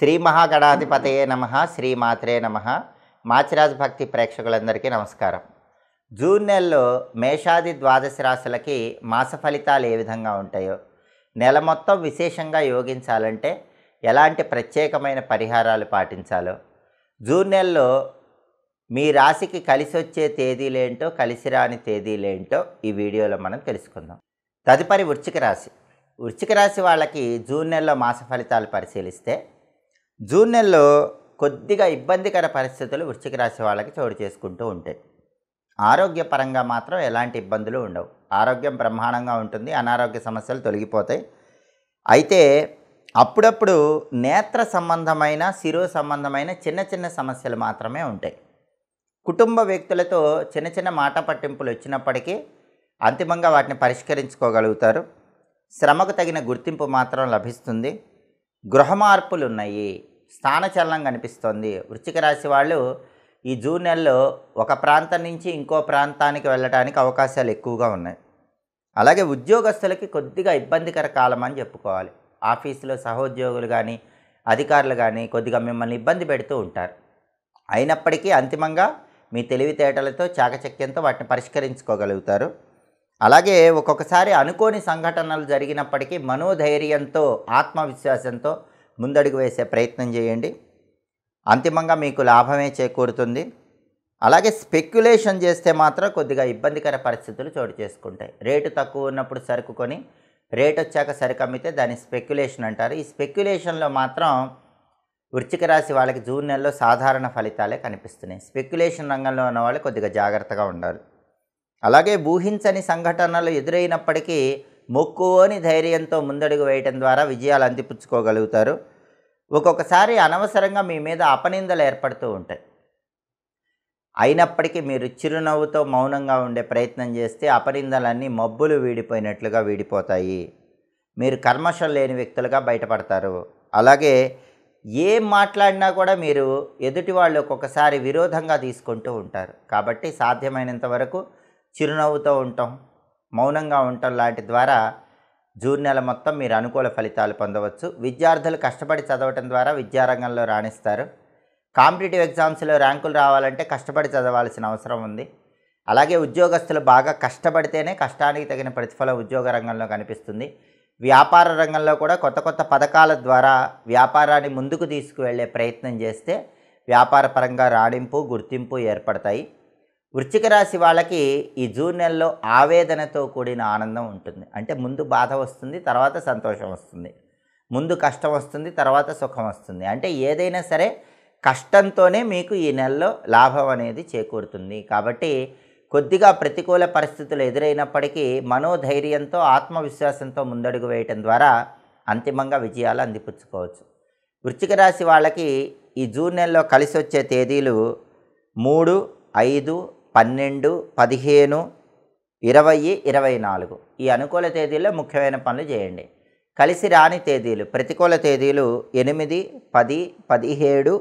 శ్రీ మహాగణాధిపతయే నమ శ్రీమాత్రే నమ మాచిరాజ్ భక్తి ప్రేక్షకులందరికీ నమస్కారం జూన్ నెలలో మేషాది ద్వాదశ రాశులకి మాస ఫలితాలు ఏ విధంగా ఉంటాయో నెల మొత్తం విశేషంగా యోగించాలంటే ఎలాంటి ప్రత్యేకమైన పరిహారాలు పాటించాలో జూన్ నెలలో మీ రాశికి కలిసి వచ్చే తేదీలేంటో కలిసి రాని తేదీలేంటో ఈ వీడియోలో మనం తెలుసుకుందాం తదుపరి వృచ్చిక రాశి వృచ్చిక రాశి వాళ్ళకి జూన్ నెలలో మాస ఫలితాలు పరిశీలిస్తే జూన్ నెలలో కొద్దిగా ఇబ్బందికర పరిస్థితులు వృశ్చిక రాశి వాళ్ళకి చోటు చేసుకుంటూ ఉంటాయి ఆరోగ్యపరంగా మాత్రం ఎలాంటి ఇబ్బందులు ఉండవు ఆరోగ్యం బ్రహ్మాండంగా ఉంటుంది అనారోగ్య సమస్యలు తొలగిపోతాయి అయితే అప్పుడప్పుడు నేత్ర సంబంధమైన శిరో సంబంధమైన చిన్న చిన్న సమస్యలు మాత్రమే ఉంటాయి కుటుంబ వ్యక్తులతో చిన్న చిన్న మాట పట్టింపులు వచ్చినప్పటికీ అంతిమంగా వాటిని పరిష్కరించుకోగలుగుతారు శ్రమకు తగిన గుర్తింపు మాత్రం లభిస్తుంది గృహ మార్పులు ఉన్నాయి స్థానచలనం కనిపిస్తోంది వృశ్చిక రాశి వాళ్ళు ఈ జూన్ నెలలో ఒక ప్రాంతం నుంచి ఇంకో ప్రాంతానికి వెళ్ళడానికి అవకాశాలు ఎక్కువగా ఉన్నాయి అలాగే ఉద్యోగస్తులకి కొద్దిగా ఇబ్బందికర కాలం అని చెప్పుకోవాలి ఆఫీసులో సహోద్యోగులు కానీ అధికారులు కానీ కొద్దిగా మిమ్మల్ని ఇబ్బంది పెడుతూ ఉంటారు అయినప్పటికీ అంతిమంగా మీ తెలివితేటలతో చాకచక్యంతో వాటిని పరిష్కరించుకోగలుగుతారు అలాగే ఒక్కొక్కసారి అనుకోని సంఘటనలు జరిగినప్పటికీ మనోధైర్యంతో ఆత్మవిశ్వాసంతో ముందడుగు వేసే ప్రయత్నం చేయండి అంతిమంగా మీకు లాభమే చేకూరుతుంది అలాగే స్పెక్యులేషన్ చేస్తే మాత్రం కొద్దిగా ఇబ్బందికర పరిస్థితులు చోటు చేసుకుంటాయి రేటు తక్కువ ఉన్నప్పుడు సరుకు కొని రేట్ వచ్చాక సరుకు అమ్మితే దాన్ని స్పెక్యులేషన్ అంటారు ఈ స్పెక్యులేషన్లో మాత్రం వృచ్చిక రాశి వాళ్ళకి జూన్ నెలలో సాధారణ ఫలితాలే కనిపిస్తున్నాయి స్పెక్యులేషన్ రంగంలో ఉన్న వాళ్ళు కొద్దిగా జాగ్రత్తగా ఉండాలి అలాగే ఊహించని సంఘటనలు ఎదురైనప్పటికీ మొక్కువని ధైర్యంతో ముందడుగు వేయటం ద్వారా విజయాలు అందిపుచ్చుకోగలుగుతారు ఒక్కొక్కసారి అనవసరంగా మీ మీద అపనిందలు ఏర్పడుతూ ఉంటాయి అయినప్పటికీ మీరు చిరునవ్వుతో మౌనంగా ఉండే ప్రయత్నం చేస్తే అపనిందలన్నీ మబ్బులు వీడిపోయినట్లుగా వీడిపోతాయి మీరు కర్మశం లేని వ్యక్తులుగా బయటపడతారు అలాగే ఏం మాట్లాడినా కూడా మీరు ఎదుటి వాళ్ళు ఒక్కొక్కసారి విరోధంగా తీసుకుంటూ ఉంటారు కాబట్టి సాధ్యమైనంత వరకు చిరునవ్వుతో ఉంటాం మౌనంగా ఉండటం లాంటి ద్వారా జూన్ నెల మొత్తం మీరు అనుకూల ఫలితాలు పొందవచ్చు విద్యార్థులు కష్టపడి చదవటం ద్వారా విద్యారంగంలో రాణిస్తారు కాంపిటేటివ్ ఎగ్జామ్స్లో ర్యాంకులు రావాలంటే కష్టపడి చదవాల్సిన అవసరం ఉంది అలాగే ఉద్యోగస్తులు బాగా కష్టపడితేనే కష్టానికి తగిన ప్రతిఫలం ఉద్యోగ రంగంలో కనిపిస్తుంది వ్యాపార రంగంలో కూడా కొత్త కొత్త పథకాల ద్వారా వ్యాపారాన్ని ముందుకు తీసుకువెళ్ళే ప్రయత్నం చేస్తే వ్యాపార పరంగా రాణింపు గుర్తింపు ఏర్పడతాయి వృశ్చిక రాశి వాళ్ళకి ఈ జూన్ నెలలో ఆవేదనతో కూడిన ఆనందం ఉంటుంది అంటే ముందు బాధ వస్తుంది తర్వాత సంతోషం వస్తుంది ముందు కష్టం వస్తుంది తర్వాత సుఖం వస్తుంది అంటే ఏదైనా సరే కష్టంతోనే మీకు ఈ నెలలో లాభం అనేది చేకూరుతుంది కాబట్టి కొద్దిగా ప్రతికూల పరిస్థితులు ఎదురైనప్పటికీ మనోధైర్యంతో ఆత్మవిశ్వాసంతో ముందడుగు వేయటం ద్వారా అంతిమంగా విజయాలు అందిపుచ్చుకోవచ్చు వృశ్చిక రాశి వాళ్ళకి ఈ జూన్ నెలలో కలిసి వచ్చే తేదీలు మూడు ఐదు పన్నెండు పదిహేను ఇరవై ఇరవై నాలుగు ఈ అనుకూల తేదీల్లో ముఖ్యమైన పనులు చేయండి కలిసి రాని తేదీలు ప్రతికూల తేదీలు ఎనిమిది పది పదిహేడు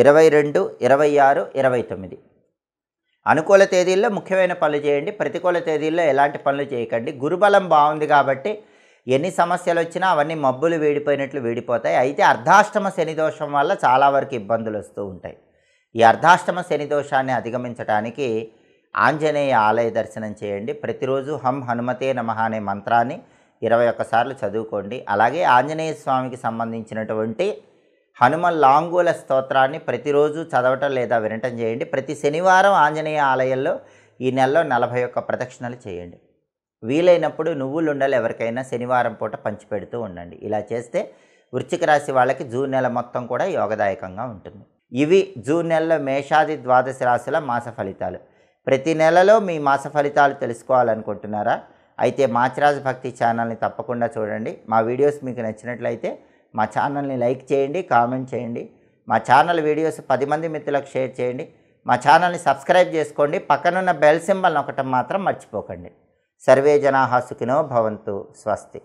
ఇరవై రెండు ఇరవై ఆరు ఇరవై తొమ్మిది అనుకూల తేదీల్లో ముఖ్యమైన పనులు చేయండి ప్రతికూల తేదీల్లో ఎలాంటి పనులు చేయకండి గురుబలం బాగుంది కాబట్టి ఎన్ని సమస్యలు వచ్చినా అవన్నీ మబ్బులు వేడిపోయినట్లు వేడిపోతాయి అయితే అర్ధాష్టమ శని దోషం వల్ల చాలా వరకు ఇబ్బందులు వస్తూ ఉంటాయి ఈ అర్ధాష్టమ శని దోషాన్ని అధిగమించడానికి ఆంజనేయ ఆలయ దర్శనం చేయండి ప్రతిరోజు హం హనుమతే నమ అనే మంత్రాన్ని ఇరవై ఒక్కసార్లు చదువుకోండి అలాగే ఆంజనేయ స్వామికి సంబంధించినటువంటి హనుమ లాంగుల స్తోత్రాన్ని ప్రతిరోజు చదవటం లేదా వినటం చేయండి ప్రతి శనివారం ఆంజనేయ ఆలయంలో ఈ నెలలో నలభై ఒక్క ప్రదక్షిణలు చేయండి వీలైనప్పుడు నువ్వులు ఉండలు ఎవరికైనా శనివారం పూట పంచిపెడుతూ ఉండండి ఇలా చేస్తే వృశ్చిక రాశి వాళ్ళకి జూన్ నెల మొత్తం కూడా యోగదాయకంగా ఉంటుంది ఇవి జూన్ నెలలో మేషాది ద్వాదశ రాశుల మాస ఫలితాలు ప్రతి నెలలో మీ మాస ఫలితాలు తెలుసుకోవాలనుకుంటున్నారా అయితే మాచిరాజు భక్తి ఛానల్ని తప్పకుండా చూడండి మా వీడియోస్ మీకు నచ్చినట్లయితే మా ఛానల్ని లైక్ చేయండి కామెంట్ చేయండి మా ఛానల్ వీడియోస్ పది మంది మిత్రులకు షేర్ చేయండి మా ఛానల్ని సబ్స్క్రైబ్ చేసుకోండి పక్కనున్న బెల్ సింబల్ ఒకటం మాత్రం మర్చిపోకండి సర్వే జనాహాసుకినో భవంతు స్వస్తి